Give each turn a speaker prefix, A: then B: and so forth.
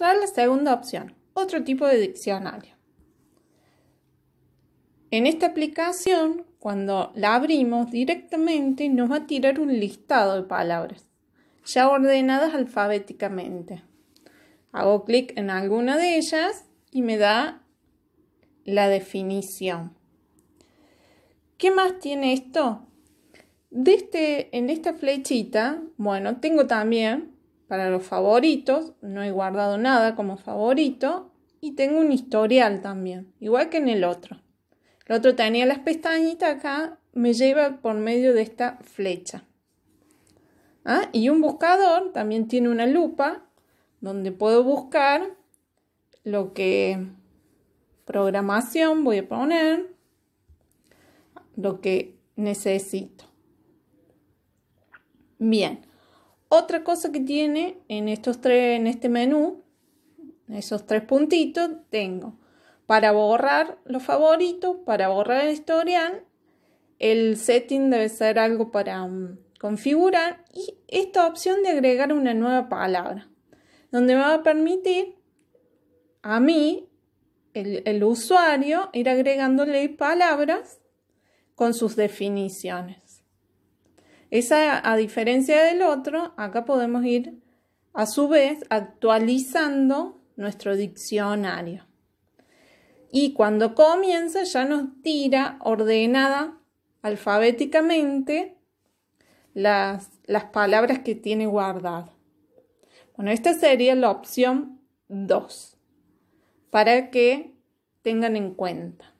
A: la segunda opción, otro tipo de diccionario. En esta aplicación, cuando la abrimos directamente, nos va a tirar un listado de palabras, ya ordenadas alfabéticamente. Hago clic en alguna de ellas y me da la definición. ¿Qué más tiene esto? De este, en esta flechita, bueno, tengo también para los favoritos, no he guardado nada como favorito y tengo un historial también, igual que en el otro. El otro tenía las pestañitas acá, me lleva por medio de esta flecha. ¿Ah? Y un buscador también tiene una lupa donde puedo buscar lo que programación voy a poner, lo que necesito. Bien. Otra cosa que tiene en estos tres, en este menú, esos tres puntitos, tengo para borrar los favoritos, para borrar el historial, el setting debe ser algo para um, configurar y esta opción de agregar una nueva palabra, donde me va a permitir a mí, el usuario, ir agregándole palabras con sus definiciones. Esa, a diferencia del otro, acá podemos ir a su vez actualizando nuestro diccionario. Y cuando comienza ya nos tira ordenada alfabéticamente las, las palabras que tiene guardado. Bueno, esta sería la opción 2 para que tengan en cuenta.